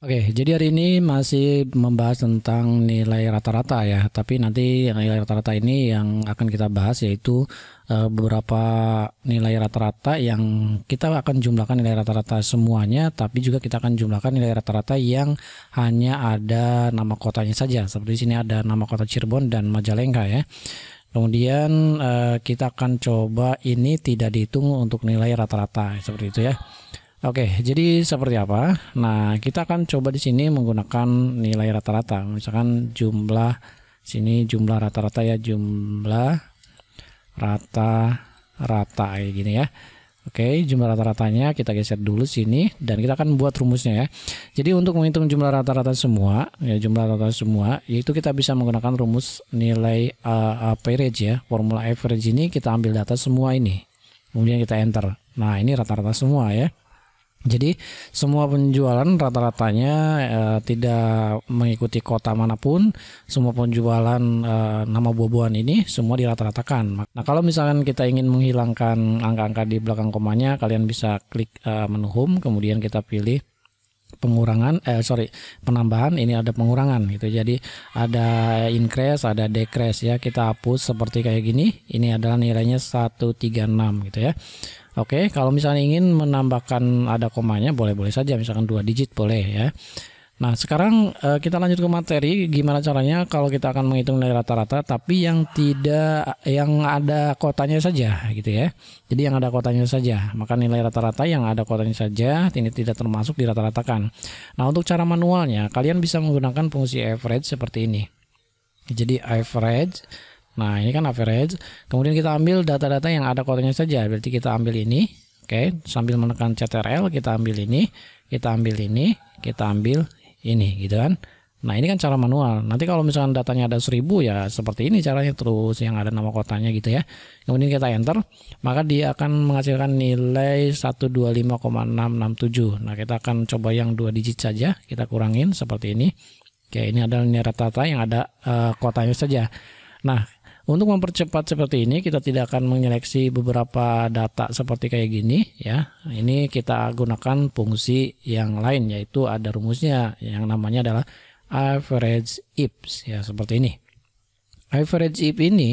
Oke, jadi hari ini masih membahas tentang nilai rata-rata ya, tapi nanti nilai rata-rata ini yang akan kita bahas yaitu eh, beberapa nilai rata-rata yang kita akan jumlahkan nilai rata-rata semuanya, tapi juga kita akan jumlahkan nilai rata-rata yang hanya ada nama kotanya saja. Seperti sini ada nama kota Cirebon dan Majalengka ya. Kemudian eh, kita akan coba ini tidak dihitung untuk nilai rata-rata seperti itu ya. Oke, jadi seperti apa? Nah, kita akan coba di sini menggunakan nilai rata-rata. Misalkan jumlah sini jumlah rata-rata ya jumlah rata-rata kayak gini ya. Oke, jumlah rata-ratanya kita geser dulu sini dan kita akan buat rumusnya ya. Jadi untuk menghitung jumlah rata-rata semua, ya jumlah rata-rata semua, yaitu kita bisa menggunakan rumus nilai uh, average ya. Formula average ini kita ambil data semua ini. Kemudian kita enter. Nah, ini rata-rata semua ya. Jadi semua penjualan rata-ratanya uh, tidak mengikuti kota manapun. Semua penjualan uh, nama buah-buahan ini semua dirata-ratakan. Nah kalau misalkan kita ingin menghilangkan angka-angka di belakang komanya, kalian bisa klik uh, menu home, kemudian kita pilih pengurangan eh sorry penambahan ini ada pengurangan gitu jadi ada increase ada decrease ya kita hapus seperti kayak gini ini adalah nilainya 136 gitu ya Oke kalau misalnya ingin menambahkan ada komanya boleh-boleh saja misalkan dua digit boleh ya Nah, sekarang uh, kita lanjut ke materi gimana caranya kalau kita akan menghitung nilai rata-rata tapi yang tidak yang ada kotanya saja gitu ya. Jadi yang ada kotanya saja, maka nilai rata-rata yang ada kotanya saja ini tidak termasuk di rata ratakan Nah, untuk cara manualnya kalian bisa menggunakan fungsi average seperti ini. Jadi average Nah, ini kan average. Kemudian kita ambil data-data yang ada kotanya saja. Berarti kita ambil ini, oke, okay. sambil menekan CTRL kita ambil ini, kita ambil ini, kita ambil ini gitu kan. Nah ini kan cara manual. Nanti kalau misalkan datanya ada 1000 ya seperti ini caranya terus yang ada nama kotanya gitu ya. Kemudian kita enter, maka dia akan menghasilkan nilai 125,667. Nah kita akan coba yang dua digit saja, kita kurangin seperti ini. Oke ini adalah nilai rata-rata yang ada uh, kotanya saja. Nah untuk mempercepat seperti ini kita tidak akan menyeleksi beberapa data seperti kayak gini ya. Ini kita gunakan fungsi yang lain yaitu ada rumusnya yang namanya adalah average ifs ya seperti ini. Average IP e ini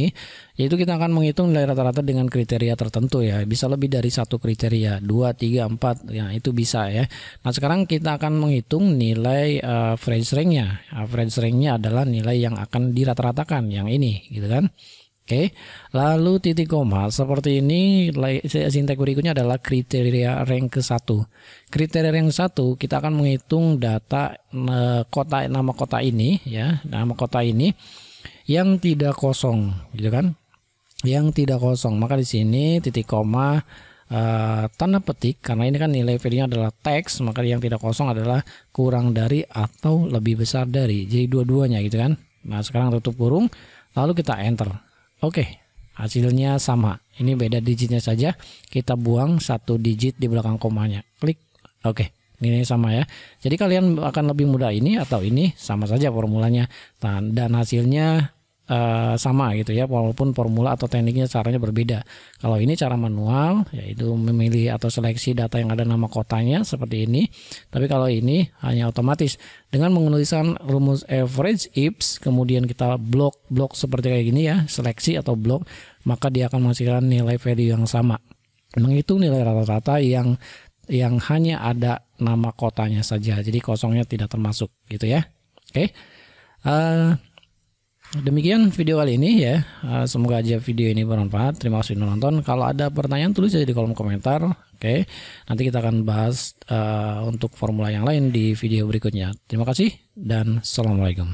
yaitu kita akan menghitung nilai rata-rata dengan kriteria tertentu ya. Bisa lebih dari satu kriteria, dua, tiga, empat, ya itu bisa ya. Nah sekarang kita akan menghitung nilai uh, average nya Average ringnya adalah nilai yang akan dirata-ratakan, yang ini, gitu kan? Oke, lalu titik koma seperti ini sintek berikutnya adalah kriteria rank ke satu. Kriteria rank satu kita akan menghitung data eh, kota nama kota ini ya, nama kota ini yang tidak kosong gitu kan. Yang tidak kosong. Maka di sini titik koma uh, tanda petik karena ini kan nilai value-nya adalah teks, maka yang tidak kosong adalah kurang dari atau lebih besar dari. Jadi dua-duanya gitu kan. Nah, sekarang tutup kurung lalu kita enter. Oke, hasilnya sama. Ini beda digitnya saja. Kita buang satu digit di belakang komanya. Klik. Oke, Ini sama ya. Jadi kalian akan lebih mudah ini atau ini sama saja formulanya. Dan hasilnya uh, sama gitu ya walaupun formula atau tekniknya caranya berbeda. Kalau ini cara manual yaitu memilih atau seleksi data yang ada nama kotanya seperti ini. Tapi kalau ini hanya otomatis dengan menuliskan rumus average IPS kemudian kita blok blok seperti kayak gini ya, seleksi atau blok maka dia akan menghasilkan nilai value yang sama. Menghitung nilai rata-rata yang yang hanya ada nama kotanya saja. Jadi kosongnya tidak termasuk gitu ya. Oke. Okay. Uh, eh, Demikian video kali ini ya. Eh, semoga aja video ini bermanfaat. Terima kasih sudah nonton. Kalau ada pertanyaan tulis aja di kolom komentar. Oke. Nanti kita akan bahas uh, untuk formula yang lain di video berikutnya. Terima kasih dan assalamualaikum.